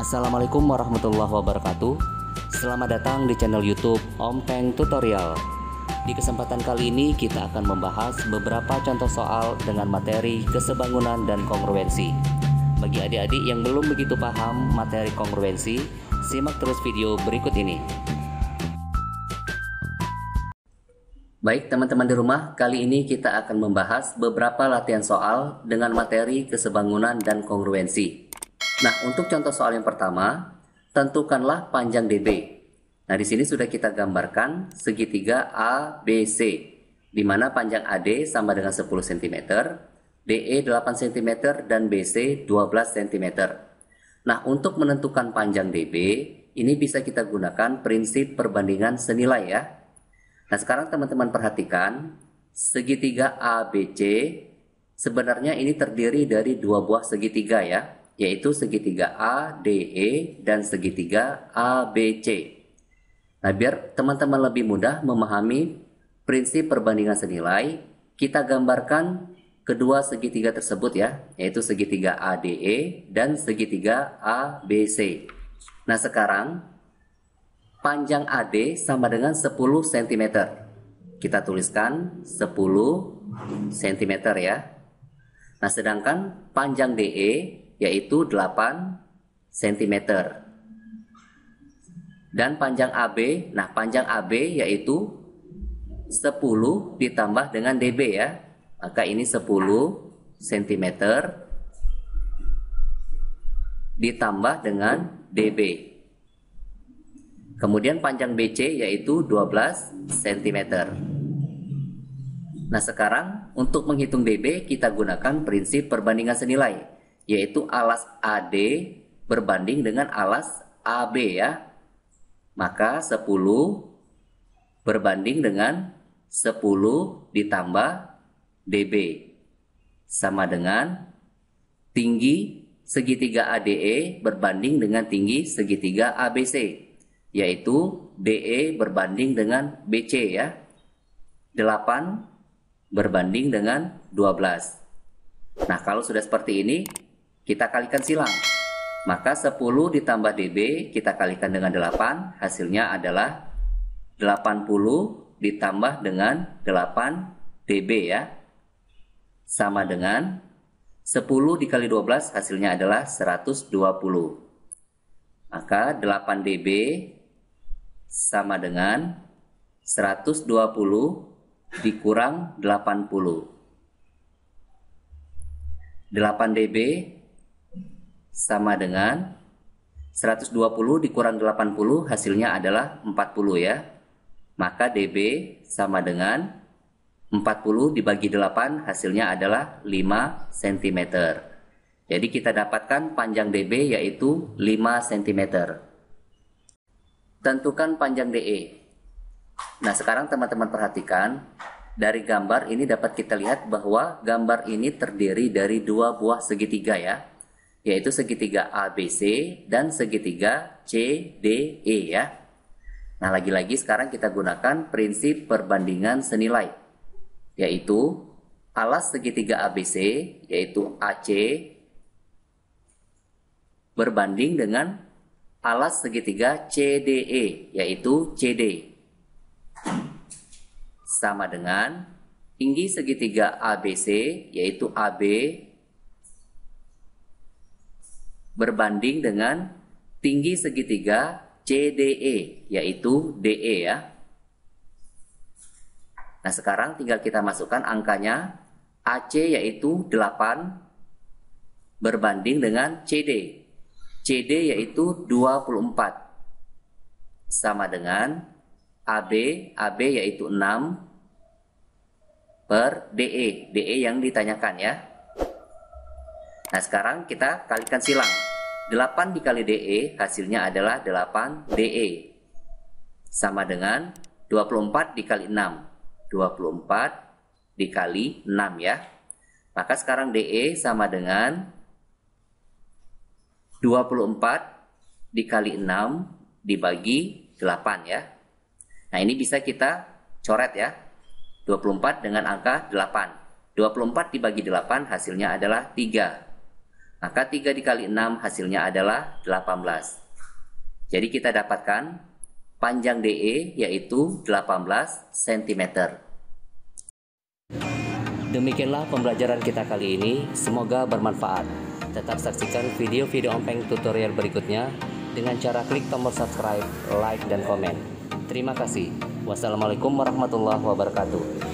Assalamualaikum warahmatullahi wabarakatuh Selamat datang di channel youtube Om Peng Tutorial Di kesempatan kali ini kita akan membahas beberapa contoh soal dengan materi kesebangunan dan kongruensi Bagi adik-adik yang belum begitu paham materi kongruensi, simak terus video berikut ini Baik teman-teman di rumah, kali ini kita akan membahas beberapa latihan soal dengan materi kesebangunan dan kongruensi. Nah, untuk contoh soal yang pertama, tentukanlah panjang DB. Nah, di sini sudah kita gambarkan segitiga ABC, di mana panjang AD sama dengan 10 cm, DE 8 cm, dan BC 12 cm. Nah, untuk menentukan panjang DB, ini bisa kita gunakan prinsip perbandingan senilai ya. Nah, sekarang teman-teman perhatikan, segitiga ABC sebenarnya ini terdiri dari dua buah segitiga ya yaitu segitiga A, D, E, dan segitiga A, B, C. Nah, biar teman-teman lebih mudah memahami prinsip perbandingan senilai, kita gambarkan kedua segitiga tersebut ya, yaitu segitiga ADE dan segitiga ABC. Nah, sekarang panjang AD sama dengan 10 cm. Kita tuliskan 10 cm ya. Nah, sedangkan panjang DE yaitu 8 cm. Dan panjang AB, nah panjang AB yaitu 10 ditambah dengan DB ya. Maka ini 10 cm ditambah dengan DB. Kemudian panjang BC yaitu 12 cm. Nah sekarang untuk menghitung DB kita gunakan prinsip perbandingan senilai yaitu alas AD berbanding dengan alas AB ya. Maka 10 berbanding dengan 10 ditambah DB sama dengan tinggi segitiga ADE berbanding dengan tinggi segitiga ABC yaitu DE berbanding dengan BC ya. 8 berbanding dengan 12. Nah, kalau sudah seperti ini kita kalikan silang. Maka 10 ditambah DB kita kalikan dengan 8, hasilnya adalah 80 ditambah dengan 8 DB ya. Sama dengan 10 dikali 12 hasilnya adalah 120. Maka 8 DB sama dengan 120 dikurang 80. 8 DB sama dengan 120 dikurang 80 hasilnya adalah 40 ya. Maka DB sama dengan 40 dibagi 8 hasilnya adalah 5 cm. Jadi kita dapatkan panjang DB yaitu 5 cm. Tentukan panjang DE. Nah sekarang teman-teman perhatikan dari gambar ini dapat kita lihat bahwa gambar ini terdiri dari dua buah segitiga ya yaitu segitiga ABC dan segitiga CDE ya. Nah, lagi-lagi sekarang kita gunakan prinsip perbandingan senilai yaitu alas segitiga ABC yaitu AC berbanding dengan alas segitiga CDE yaitu CD sama dengan tinggi segitiga ABC yaitu AB berbanding dengan tinggi segitiga CDE, yaitu DE ya. Nah sekarang tinggal kita masukkan angkanya AC yaitu 8 berbanding dengan CD. CD yaitu 24 sama dengan AB, AB yaitu 6 per DE, DE yang ditanyakan ya. Nah sekarang kita kalikan silang. 8 dikali DE hasilnya adalah 8 DE. Sama dengan 24 dikali 6. 24 dikali 6 ya. Maka sekarang DE sama dengan 24 dikali 6 dibagi 8 ya. Nah ini bisa kita coret ya. 24 dengan angka 8. 24 dibagi 8 hasilnya adalah 3. Maka 3 dikali 6 hasilnya adalah 18. Jadi kita dapatkan panjang DE yaitu 18 cm. Demikianlah pembelajaran kita kali ini, semoga bermanfaat. Tetap saksikan video-video Ompeng tutorial berikutnya dengan cara klik tombol subscribe, like, dan komen. Terima kasih. Wassalamualaikum warahmatullahi wabarakatuh.